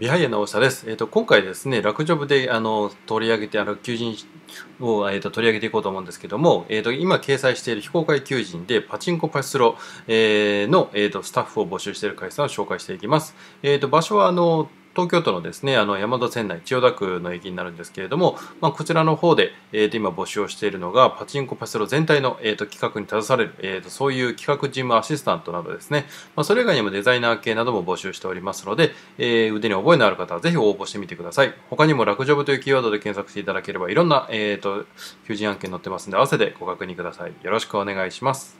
ビハイエ直したです。えっ、ー、と、今回ですね、ラクジョブで、あの、取り上げて、あの、求人を、えーと、取り上げていこうと思うんですけども、えっ、ー、と、今掲載している非公開求人で、パチンコパチスロ、えー、の、えっ、と、スタッフを募集している会社を紹介していきます。えっ、と、場所は、あの、東京都のですね、あの山田線内、千代田区の駅になるんですけれども、まあ、こちらの方で、えー、と今募集をしているのが、パチンコパチスロ全体の、えー、と企画に携われる、えーと、そういう企画事務アシスタントなどですね、まあ、それ以外にもデザイナー系なども募集しておりますので、えー、腕に覚えのある方はぜひ応募してみてください。他にも、楽ジョブというキーワードで検索していただければ、いろんな、えーと求人案件載ってますんで、合わせてご確認ください。よろしくお願いします。